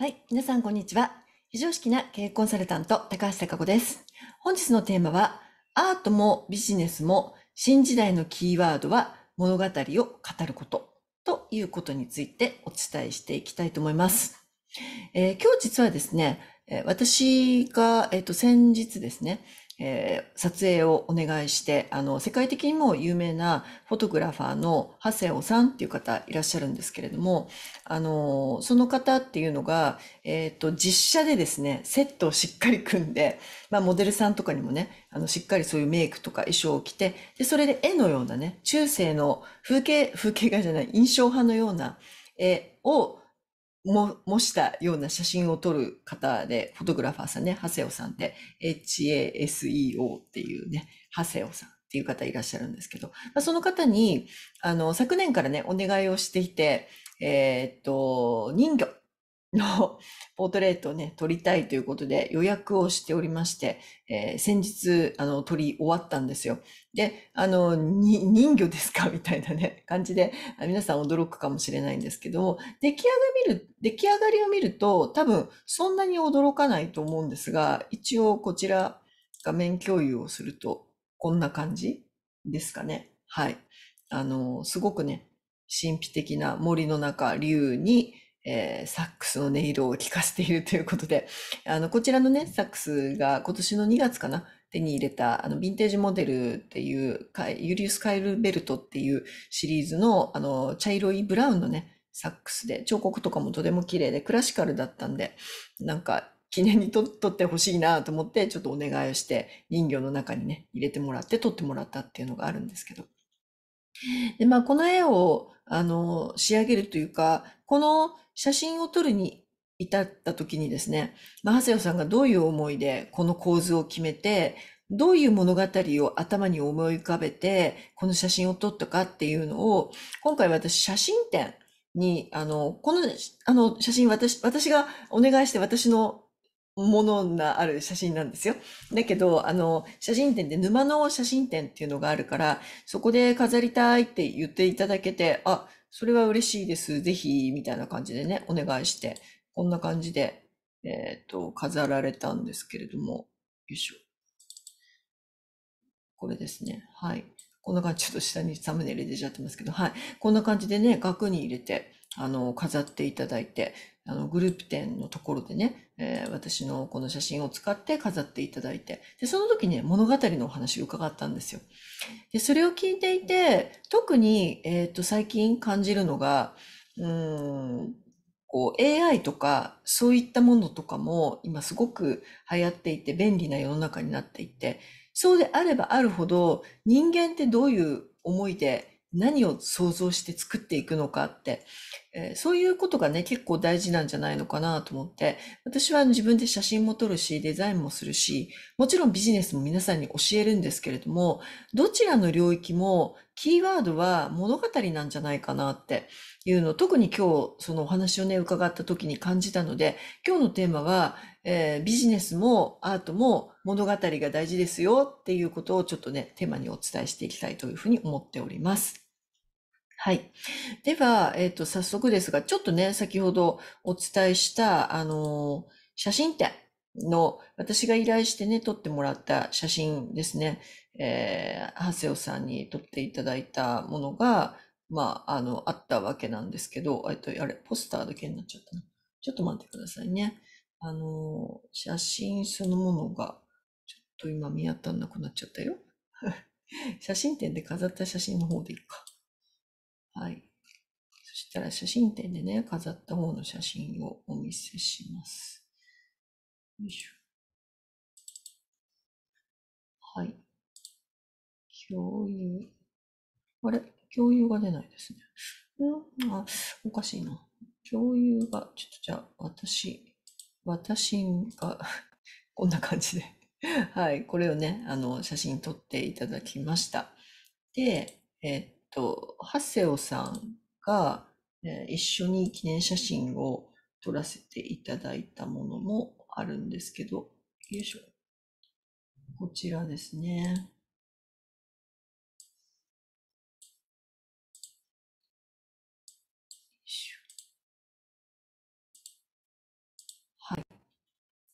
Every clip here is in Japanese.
はい。皆さん、こんにちは。非常識な経営コンサルタント、高橋貴子です。本日のテーマは、アートもビジネスも新時代のキーワードは物語を語ることということについてお伝えしていきたいと思います。えー、今日実はですね、私が、えっ、ー、と、先日ですね、えー、撮影をお願いして、あの、世界的にも有名なフォトグラファーの長谷尾さんっていう方いらっしゃるんですけれども、あの、その方っていうのが、えっ、ー、と、実写でですね、セットをしっかり組んで、まあ、モデルさんとかにもね、あの、しっかりそういうメイクとか衣装を着て、で、それで絵のようなね、中世の風景、風景画じゃない、印象派のような絵を、も、模したような写真を撮る方で、フォトグラファーさんね、ハセオさんって、HASEO っていうね、ハセオさんっていう方いらっしゃるんですけど、まあ、その方に、あの、昨年からね、お願いをしていて、えー、っと、人魚のポートレートをね、撮りたいということで予約をしておりまして、えー、先日、あの、撮り終わったんですよ。で、あの、に、人魚ですかみたいなね、感じで、皆さん驚くかもしれないんですけども、出来上がる、出来上がりを見ると、多分そんなに驚かないと思うんですが、一応こちら画面共有をすると、こんな感じですかね。はい。あの、すごくね、神秘的な森の中、竜に、えー、サックスの音色を聞かせているということで、あの、こちらのね、サックスが今年の2月かな、手に入れた、あの、ヴィンテージモデルっていう、ユリウス・カイル・ベルトっていうシリーズの、あの、茶色いブラウンのね、サックスで、彫刻とかもとても綺麗で、クラシカルだったんで、なんか、記念に撮ってほしいなと思って、ちょっとお願いをして、人形の中にね、入れてもらって、撮ってもらったっていうのがあるんですけど。で、まあ、この絵を、あの、仕上げるというか、この写真を撮るに至った時にですね、まあ、長谷さんがどういう思いでこの構図を決めて、どういう物語を頭に思い浮かべて、この写真を撮ったかっていうのを、今回私写真展に、あの、この、あの、写真私、私がお願いして私のものがある写真なんですよ。だけど、あの、写真展で沼の写真展っていうのがあるから、そこで飾りたいって言っていただけて、あ、それは嬉しいです。ぜひ、みたいな感じでね、お願いして、こんな感じで、えっ、と、飾られたんですけれども、よいしょ。これですね。はい。こんな感じ、ちょっと下にサムネ入れちゃってますけど、はい。こんな感じでね、額に入れて、あの、飾っていただいて、あの、グループ展のところでね、えー、私のこの写真を使って飾っていただいて、で、その時ね、物語のお話を伺ったんですよ。で、それを聞いていて、特に、えっ、ー、と、最近感じるのが、うん、こう、AI とか、そういったものとかも、今すごく流行っていて、便利な世の中になっていて、そうであればあるほど、人間ってどういう思いで何を想像して作っていくのかって、えー、そういうことがね、結構大事なんじゃないのかなと思って、私は自分で写真も撮るし、デザインもするし、もちろんビジネスも皆さんに教えるんですけれども、どちらの領域もキーワードは物語なんじゃないかなっていうのを、特に今日そのお話をね、伺った時に感じたので、今日のテーマは、えー、ビジネスもアートも物語が大事ですよっていうことをちょっとね、テーマにお伝えしていきたいというふうに思っております。はい。では、えっ、ー、と、早速ですが、ちょっとね、先ほどお伝えした、あのー、写真展の、私が依頼してね、撮ってもらった写真ですね、えー、長谷尾さんに撮っていただいたものが、まあ、あの、あったわけなんですけど、えっと、あれ、ポスターだけになっちゃったな。ちょっと待ってくださいね。あのー、写真そのものが、ちょっと今見当たんなくなっちゃったよ。写真展で飾った写真の方でいいか。はい。そしたら写真展でね、飾った方の写真をお見せします。よいしょ。はい。共有。あれ共有が出ないですね。うんあ、おかしいな。共有が、ちょっとじゃあ、私、私が こんな感じではい、これをね、あの、写真撮っていただきました。で、えっと、ハセオさんが、えー、一緒に記念写真を撮らせていただいたものもあるんですけど、よいしょ。こちらですね。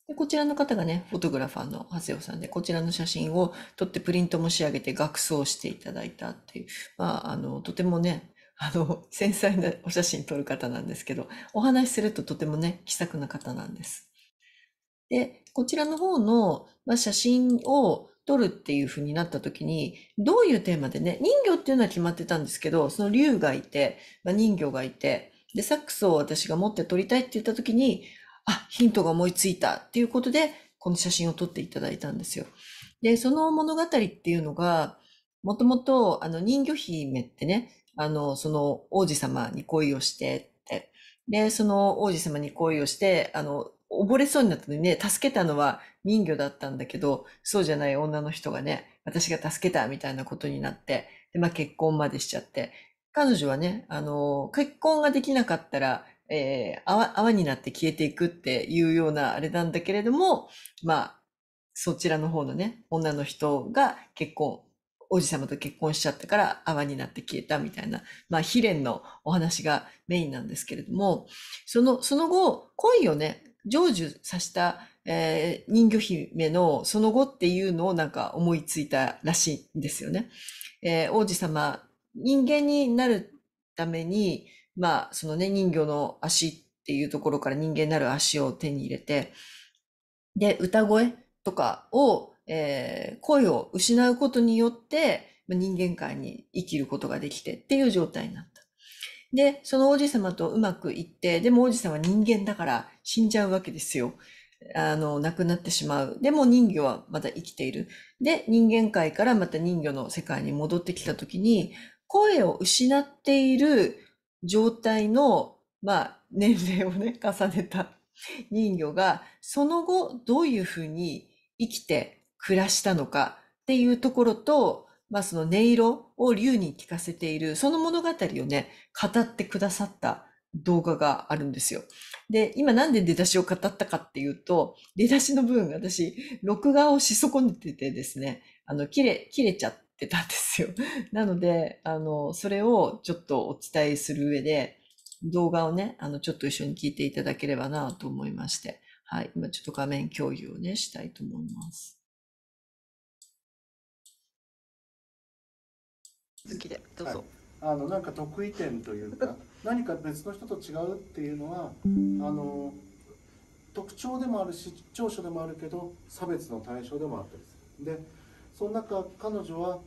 で、こちらの方がね、フォトグラファーの長谷尾さんで、こちらの写真を撮ってプリントも仕上げて額装していただいたっていう、まあ、あの、とてもね、あの、繊細なお写真撮る方なんですけど、お話しするととてもね、気さくな方なんです。で、こちらの方の、まあ、写真を撮るっていうふうになった時に、どういうテーマでね、人魚っていうのは決まってたんですけど、その竜がいて、まあ、人魚がいて、で、サックスを私が持って撮りたいって言った時に、あ、ヒントが思いついたっていうことで、この写真を撮っていただいたんですよ。で、その物語っていうのが、もともと、あの、人魚姫ってね、あの、その王子様に恋をしてって、で、その王子様に恋をして、あの、溺れそうになったのにね、助けたのは人魚だったんだけど、そうじゃない女の人がね、私が助けたみたいなことになって、で、まあ結婚までしちゃって、彼女はね、あの、結婚ができなかったら、えー、泡泡になって消えていくっていうようなあれなんだけれども、まあ、そちらの方のね、女の人が結婚、王子様と結婚しちゃったから泡になって消えたみたいな、まあ、悲恋のお話がメインなんですけれども、その、その後、恋をね、成就させた、えー、人魚姫のその後っていうのをなんか思いついたらしいんですよね。えー、王子様、人間になるために、まあ、そのね、人魚の足っていうところから人間なる足を手に入れて、で、歌声とかを、えー、声を失うことによって、人間界に生きることができてっていう状態になった。で、その王子様とうまくいって、でも王子様は人間だから死んじゃうわけですよ。あの、亡くなってしまう。でも人魚はまだ生きている。で、人間界からまた人魚の世界に戻ってきたときに、声を失っている状態の、まあ、年齢をね、重ねた人魚が、その後どういうふうに生きて暮らしたのかっていうところと、まあ、その音色を竜に聞かせている、その物語をね、語ってくださった動画があるんですよ。で、今なんで出だしを語ったかっていうと、出だしの部分私、録画をし損ねててですね、あの、切れ、切れちゃっってたんですよ。なので、あの、それをちょっとお伝えする上で、動画をね、あの、ちょっと一緒に聞いていただければなと思いまして、はい、今ちょっと画面共有をね、したいと思います。好きで、どうぞ。はい、あの、なんか得意点というか、何か別の人と違うっていうのは、あの、特徴でもあるし長所でもあるけど差別の対象でもあったりするでその中彼女は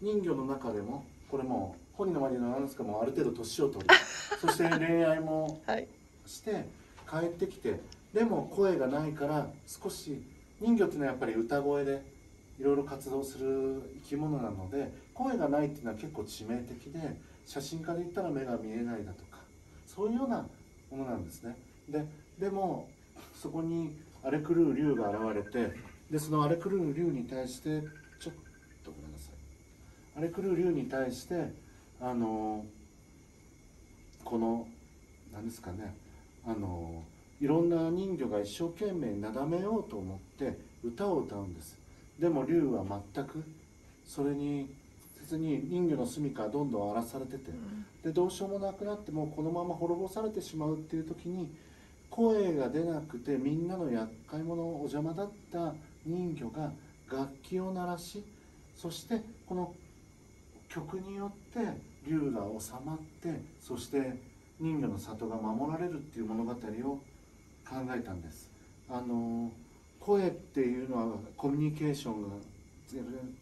人魚の中でもこれも本人の周りのなんですかもある程度年を取りそして恋愛もして帰ってきて、でも声がないから少し人魚っていうのはやっぱり歌声でいろいろ活動する生き物なので声がないっていうのは結構致命的で写真家で言ったら目が見えないだとかそういうようなものなんですねででもそこに荒れ狂う竜が現れてでその荒れ狂う竜に対してあれ狂う竜に対してあのこの何ですかねあのいろんな人魚が一生懸命なだめようと思って歌を歌うんですでも竜は全くそれに別に人魚の住みかどんどん荒らされてて、でどうしようもなくなってもこのまま滅ぼされてしまうっていう時に声が出なくてみんなの厄介者お邪魔だった人魚が楽器を鳴らしそしてこの曲によって龍が収まってそして人魚の里が守られるっていう物語を考えたんですあの声っていうのはコミュニケーションがる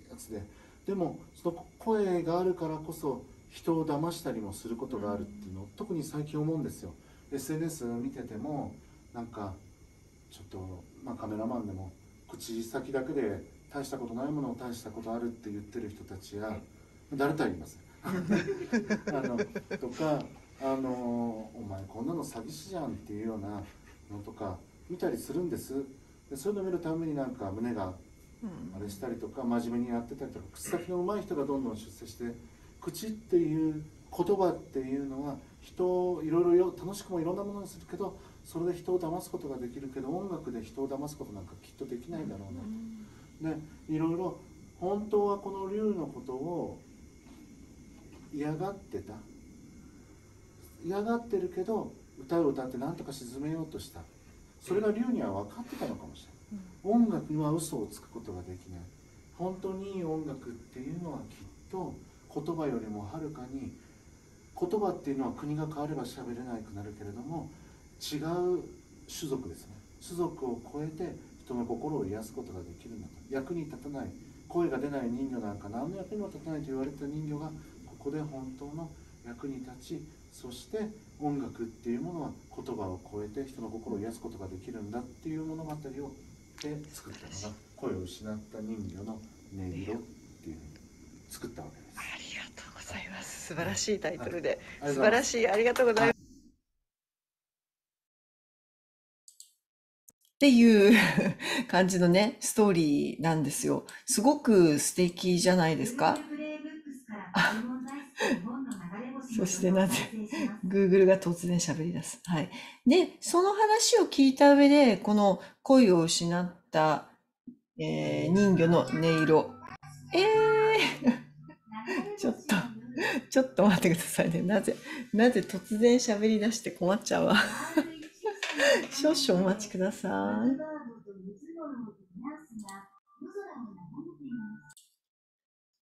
やつででもその声があるからこそ人を騙したりもすることがあるっていうのを特に最近思うんですよ SNS 見ててもなんかちょっと、まあ、カメラマンでも口先だけで大したことないものを大したことあるって言ってる人たちや、誰とは言いません あのとかあの「お前こんなの詐欺師じゃん」っていうようなのとか見たりするんですでそういうのを見るためになんか胸があれしたりとか真面目にやってたりとか口先の上手い人がどんどん出世して口っていう言葉っていうのは人をいろいろ楽しくもいろんなものにするけどそれで人を騙すことができるけど音楽で人を騙すことなんかきっとできないだろうなと。でいろいろ本当はこの竜のことを嫌がってた嫌がってるけど歌を歌って何とか沈めようとしたそれが龍には分かってたのかもしれない、音楽には嘘をつくことができない本当にいい音楽っていうのはきっと言葉よりもはるかに言葉っていうのは国が変われば喋れなくなるけれども違う種族ですね種族を超えて人の心を癒すことができるんだと役に立たない声が出ない人魚なんか何の役にも立たないと言われた人魚がこで本当の役に立ちそして音楽っていうものは言葉を超えて人の心を癒すことができるんだっていう物語をで作ったのが「声を失った人魚の音色」っていう作ったわけです。ありがとうございます。素晴らしいタイトルで、素晴らしいありがとうございます。っていう感じのね、ストーリーなんですよ。すごく素敵じゃないですか。そしてなぜ、Google が突然喋り出す。はい。で、その話を聞いた上で、この恋を失った、えー、人魚の音色。えー、ちょっと、ちょっと待ってくださいね。なぜ、なぜ突然喋り出して困っちゃうわ。少々お待ちください。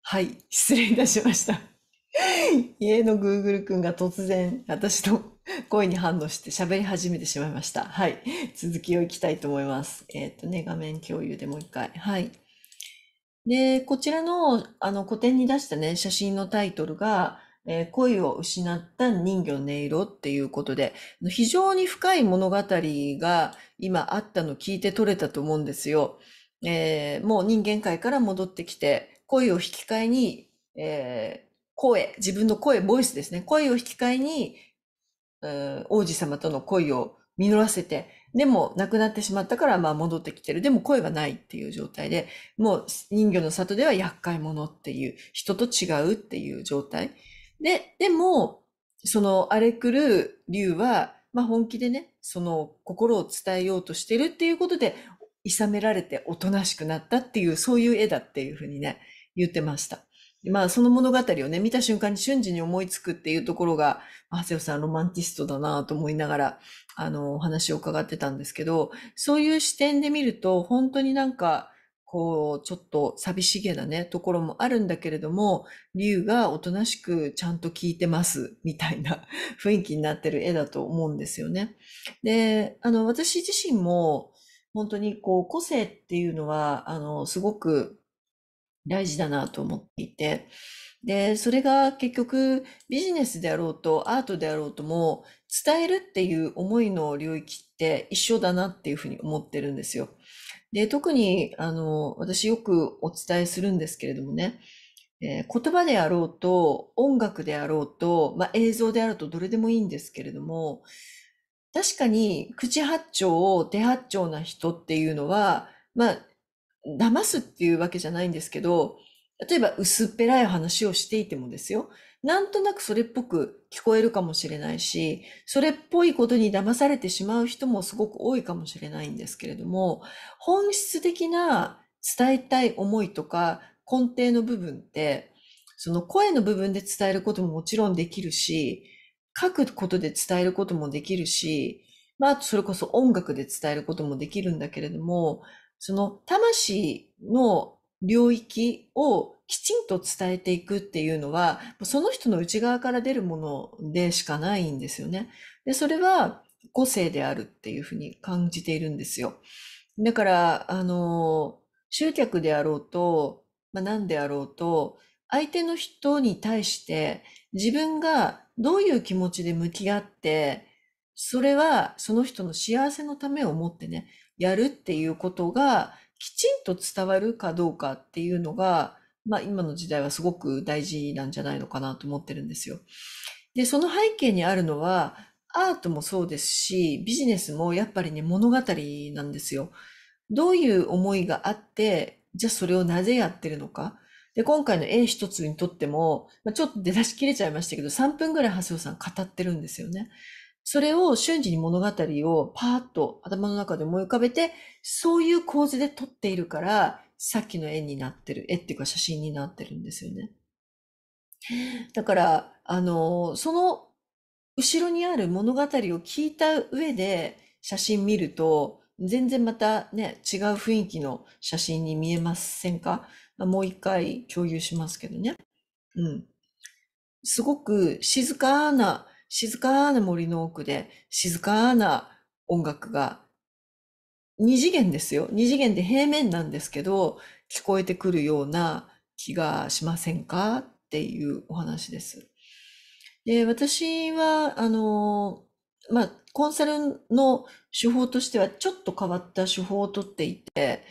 はい、失礼いたしました。家のグーグル君が突然私の声に反応して喋り始めてしまいました。はい。続きをいきたいと思います。えっ、とね、画面共有でもう一回。はい。で、こちらのあの個展に出したね、写真のタイトルが、えー、恋を失った人魚の音色っていうことで、非常に深い物語が今あったの聞いて取れたと思うんですよ。えー、もう人間界から戻ってきて、恋を引き換えに、え声、自分の声、ボイスですね。声を引き換えに、王子様との恋を実らせて、でも亡くなってしまったからまあ戻ってきてる。でも声はないっていう状態で、もう人魚の里では厄介者っていう、人と違うっていう状態。で、でも、その荒れ狂う竜は、まあ本気でね、その心を伝えようとしてるっていうことで、いさめられておとなしくなったっていう、そういう絵だっていうふうにね、言ってました。まあ、その物語をね、見た瞬間に瞬時に思いつくっていうところが、長谷尾さんロマンティストだなと思いながら、あの、お話を伺ってたんですけど、そういう視点で見ると、本当になんか、こう、ちょっと寂しげなね、ところもあるんだけれども、竜がおとなしくちゃんと聞いてます、みたいな雰囲気になってる絵だと思うんですよね。で、あの、私自身も、本当にこう、個性っていうのは、あの、すごく大事だなと思っていて、で、それが結局ビジネスであろうとアートであろうとも伝えるっていう思いの領域って一緒だなっていうふうに思ってるんですよ。で、特にあの、私よくお伝えするんですけれどもね、えー、言葉であろうと音楽であろうと、まあ、映像であるとどれでもいいんですけれども、確かに口八丁を手八丁な人っていうのは、まあ騙すっていうわけじゃないんですけど、例えば薄っぺらい話をしていてもですよ。なんとなくそれっぽく聞こえるかもしれないし、それっぽいことに騙されてしまう人もすごく多いかもしれないんですけれども、本質的な伝えたい思いとか根底の部分って、その声の部分で伝えることももちろんできるし、書くことで伝えることもできるし、まあ、それこそ音楽で伝えることもできるんだけれども、その魂の領域をきちんと伝えていくっていうのは、その人の内側から出るものでしかないんですよね。で、それは個性であるっていうふうに感じているんですよ。だから、あの、集客であろうと、まあ、何であろうと、相手の人に対して自分がどういう気持ちで向き合って、それはその人の幸せのためを思ってね、やるっていうことがきちんと伝わるかどうかっていうのが、まあ今の時代はすごく大事なんじゃないのかなと思ってるんですよ。で、その背景にあるのは、アートもそうですし、ビジネスもやっぱりね、物語なんですよ。どういう思いがあって、じゃあそれをなぜやってるのか。で、今回の絵一つにとっても、ちょっと出だし切れちゃいましたけど、3分ぐらい長谷尾さん語ってるんですよね。それを瞬時に物語をパーッと頭の中で思い浮かべて、そういう構図で撮っているから、さっきの絵になってる、絵っていうか写真になってるんですよね。だから、あの、その後ろにある物語を聞いた上で写真見ると、全然またね、違う雰囲気の写真に見えませんか、もう一回共有しますけどね。うん。すごく静かな静かな森の奥で、静かな音楽が、二次元ですよ。二次元で平面なんですけど、聞こえてくるような気がしませんかっていうお話です。で、私は、あの、まあ、コンサルの手法としてはちょっと変わった手法をとっていて、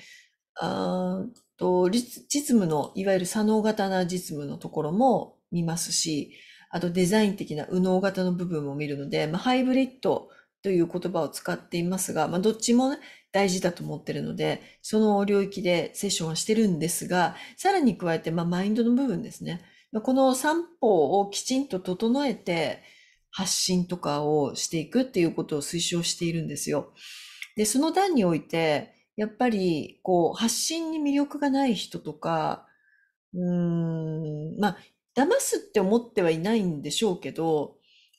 あと実務の、いわゆる左脳型な実務のところも見ますし、あとデザイン的な右脳型の部分も見るので、まあ、ハイブリッドという言葉を使っていますが、まあ、どっちも、ね、大事だと思ってるので、その領域でセッションはしてるんですが、さらに加えて、まあ、マインドの部分ですね。この三方をきちんと整えて、発信とかをしていくっていうことを推奨しているんですよ。で、その段において、やっぱり、こう、発信に魅力がない人とか、うーん、まあ、騙すって思ってはいないんでしょうけど、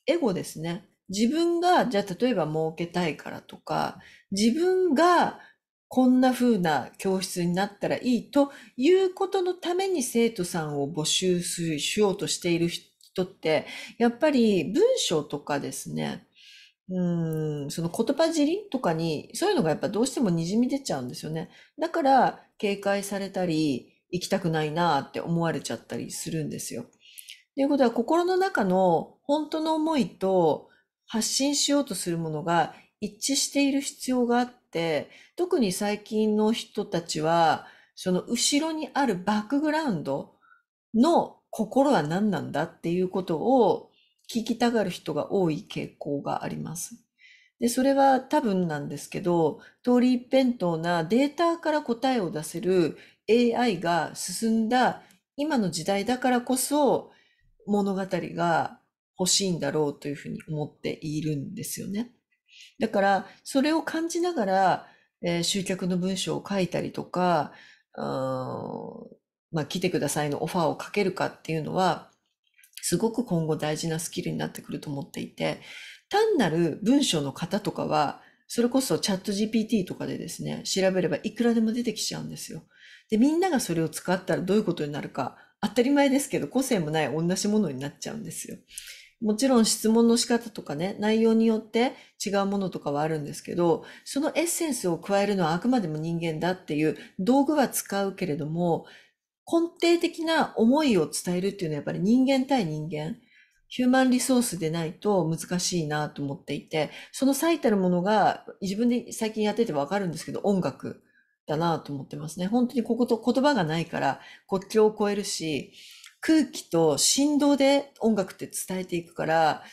エゴですね。自分が、じゃあ例えば儲けたいからとか、自分がこんな風な教室になったらいいということのために生徒さんを募集しようとしている人って、やっぱり文章とかですね、うん、その言葉尻とかに、そういうのがやっぱどうしても滲み出ちゃうんですよね。だから、警戒されたり、行きたくないなって思われちゃったりするんですよ。ということは心の中の本当の思いと発信しようとするものが一致している必要があって、特に最近の人たちは、その後ろにあるバックグラウンドの心は何なんだっていうことを聞きたがる人が多い傾向があります。で、それは多分なんですけど、通り一辺倒なデータから答えを出せる AI が進んだ今の時代だからこそ物語が欲しいんだろうというふうに思っているんですよね。だからそれを感じながら、えー、集客の文章を書いたりとか、まあ、来てくださいのオファーをかけるかっていうのは、すごく今後大事なスキルになってくると思っていて、単なる文章の方とかは、それこそチャット GPT とかでですね、調べればいくらでも出てきちゃうんですよ。で、みんながそれを使ったらどういうことになるか、当たり前ですけど、個性もない同じものになっちゃうんですよ。もちろん質問の仕方とかね、内容によって違うものとかはあるんですけど、そのエッセンスを加えるのはあくまでも人間だっていう道具は使うけれども、根底的な思いを伝えるっていうのはやっぱり人間対人間、ヒューマンリソースでないと難しいなと思っていて、その最たるものが自分で最近やっててわかるんですけど、音楽。だなと思ってますね。本当にここと言葉がないから国境を越えるし、空気と振動で音楽って伝えていくから、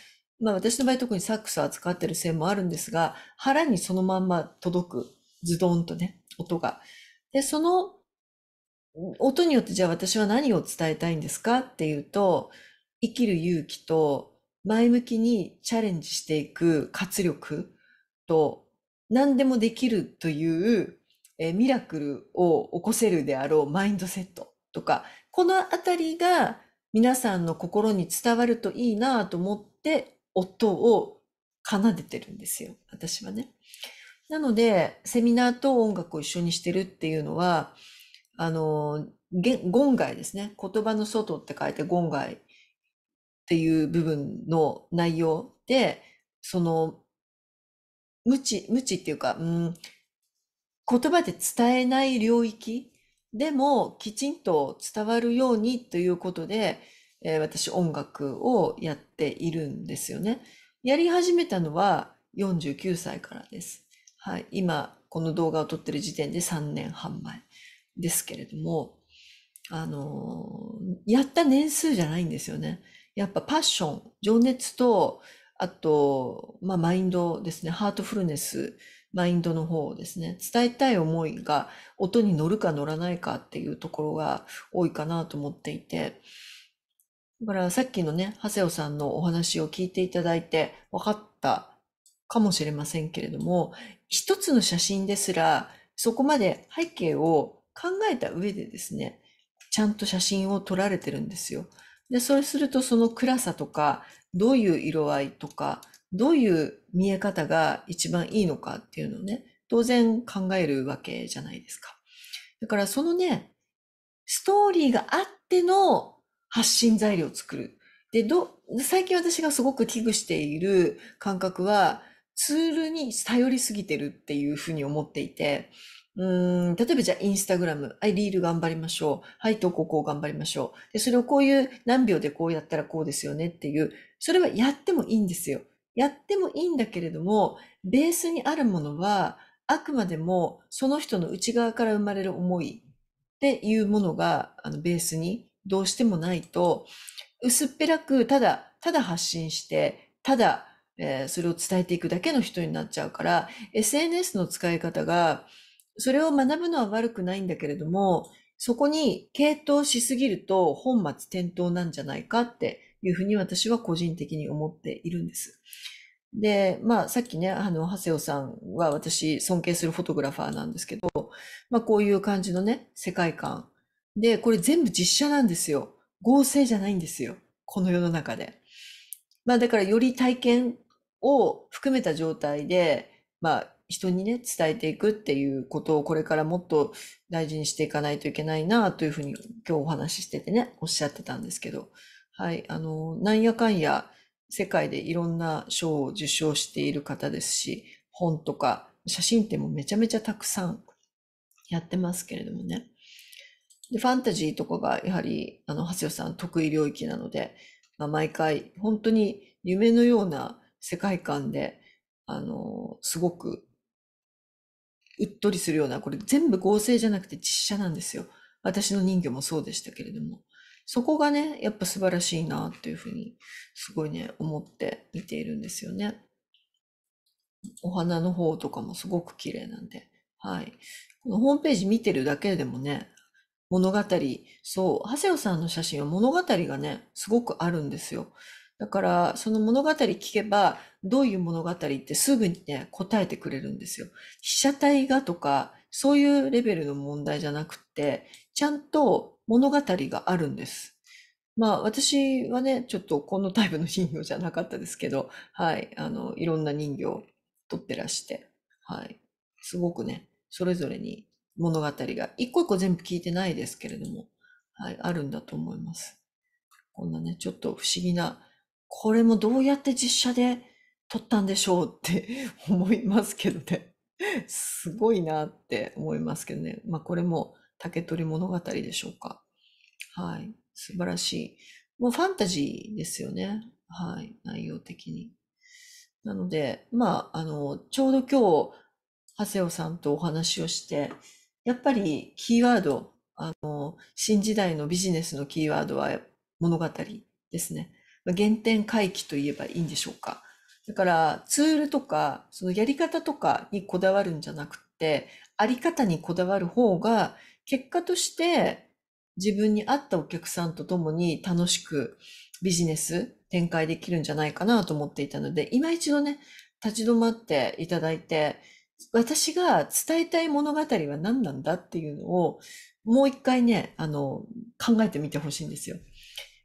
まあ私の場合特にサックスを扱ってる線もあるんですが、腹にそのまんま届く、ズドンとね、音が。で、その音によってじゃあ私は何を伝えたいんですかっていうと、生きる勇気と前向きにチャレンジしていく活力と何でもできるというえミラクルを起こせるであろうマインドセットとか、このあたりが皆さんの心に伝わるといいなと思って音を奏でてるんですよ。私はね。なので、セミナーと音楽を一緒にしてるっていうのは、あの、言外ですね。言葉の外って書いて言外っていう部分の内容で、その、無知、無知っていうか、うん、言葉で伝えない領域でもきちんと伝わるようにということで、えー、私音楽をやっているんですよね。やり始めたのは49歳からです。はい、今この動画を撮ってる時点で3年半前ですけれども、あのー、やった年数じゃないんですよね。やっぱパッション、情熱と、あと、まあ、マインドですね、ハートフルネスマインドの方をですね、伝えたい思いが音に乗るか乗らないかっていうところが多いかなと思っていて、だからさっきのね、長谷尾さんのお話を聞いていただいて分かったかもしれませんけれども、一つの写真ですら、そこまで背景を考えた上でですね、ちゃんと写真を撮られてるんですよ。で、それするとその暗さとか、どういう色合いとか、どういう見え方が一番いいのかっていうのをね、当然考えるわけじゃないですか。だからそのね、ストーリーがあっての発信材料を作る。で、ど、最近私がすごく危惧している感覚は、ツールに頼りすぎてるっていうふうに思っていて、うん、例えばじゃあインスタグラム、はい、リール頑張りましょう。はい、投稿こう頑張りましょう。で、それをこういう何秒でこうやったらこうですよねっていう、それはやってもいいんですよ。やってもいいんだけれども、ベースにあるものは、あくまでもその人の内側から生まれる思いっていうものが、あの、ベースにどうしてもないと、薄っぺらく、ただ、ただ発信して、ただ、えー、それを伝えていくだけの人になっちゃうから、SNS の使い方が、それを学ぶのは悪くないんだけれども、そこに傾倒しすぎると本末転倒なんじゃないかっていうふうに私は個人的に思っているんです。で、まあ、さっきね、あの、長谷尾さんは私尊敬するフォトグラファーなんですけど、まあ、こういう感じのね、世界観。で、これ全部実写なんですよ。合成じゃないんですよ。この世の中で。まあ、だからより体験を含めた状態で、まあ、人にね、伝えていくっていうことをこれからもっと大事にしていかないといけないなというふうに今日お話ししててね、おっしゃってたんですけど、はい、あの、なんやかんや世界でいろんな賞を受賞している方ですし、本とか写真展もめちゃめちゃたくさんやってますけれどもね。で、ファンタジーとかがやはり、あの、長谷さん得意領域なので、まあ、毎回本当に夢のような世界観で、あの、すごくうっとりするような、これ全部合成じゃなくて実写なんですよ。私の人魚もそうでしたけれども。そこがね、やっぱ素晴らしいなっていうふうに、すごいね、思って見ているんですよね。お花の方とかもすごく綺麗なんで、はい。このホームページ見てるだけでもね、物語、そう、長谷尾さんの写真は物語がね、すごくあるんですよ。だから、その物語聞けば、どういう物語ってすぐにね、答えてくれるんですよ。被写体がとか、そういうレベルの問題じゃなくて、ちゃんと物語があるんです。まあ私はね、ちょっとこのタイプの人形じゃなかったですけど、はい、あの、いろんな人形を撮ってらして、はい、すごくね、それぞれに物語が、一個一個全部聞いてないですけれども、はい、あるんだと思います。こんなね、ちょっと不思議な、これもどうやって実写で撮ったんでしょうって 思いますけどね。すごいなって思いますけどね。まあこれも竹取物語でしょうか。はい。素晴らしい。もうファンタジーですよね。はい。内容的に。なので、まあ、あの、ちょうど今日、長谷尾さんとお話をして、やっぱりキーワード、あの、新時代のビジネスのキーワードは物語ですね。原点回帰といえばいいんでしょうか。だからツールとか、そのやり方とかにこだわるんじゃなくて、あり方にこだわる方が、結果として自分に合ったお客さんと共に楽しくビジネス展開できるんじゃないかなと思っていたので、今一度ね、立ち止まっていただいて、私が伝えたい物語は何なんだっていうのを、もう一回ね、あの、考えてみてほしいんですよ。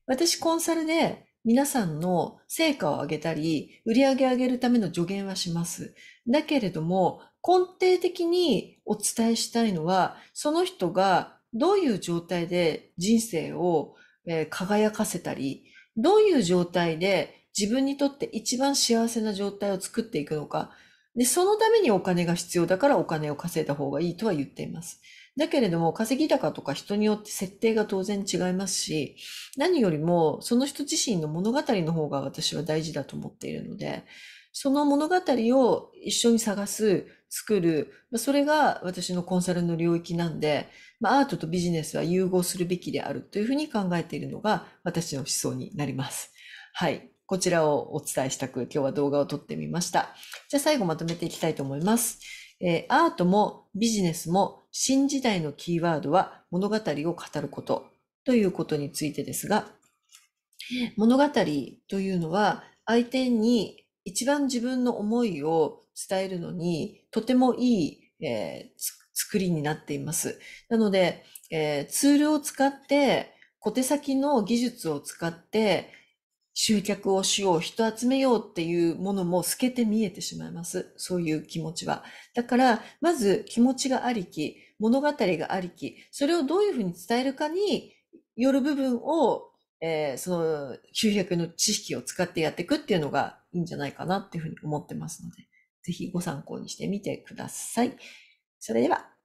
私、コンサルで皆さんの成果を上げたり、売り上げ上げるための助言はします。だけれども、根底的にお伝えしたいのは、その人がどういう状態で人生を、え輝かせたり、どういう状態で自分にとって一番幸せな状態を作っていくのか。で、そのためにお金が必要だからお金を稼いだ方がいいとは言っています。だけれども、稼ぎ高とか人によって設定が当然違いますし、何よりもその人自身の物語の方が私は大事だと思っているので、その物語を一緒に探す、作る、まあ、それが私のコンサルの領域なんで、まあ、アートとビジネスは融合するべきであるというふうに考えているのが私の思想になります。はい。こちらをお伝えしたく、今日は動画を撮ってみました。じゃあ最後まとめていきたいと思います。えー、アートもビジネスも新時代のキーワードは物語を語ることということについてですが、物語というのは相手に一番自分の思いを伝えるのに、とてもいい、えー、作りになっています。なので、えー、ツールを使って、小手先の技術を使って、集客をしよう、人集めようっていうものも透けて見えてしまいます。そういう気持ちは。だから、まず気持ちがありき、物語がありき、それをどういうふうに伝えるかによる部分をえー、その集0の知識を使ってやっていくっていうのがいいんじゃないかなっていうふうに思ってますので、ぜひご参考にしてみてください。それでは。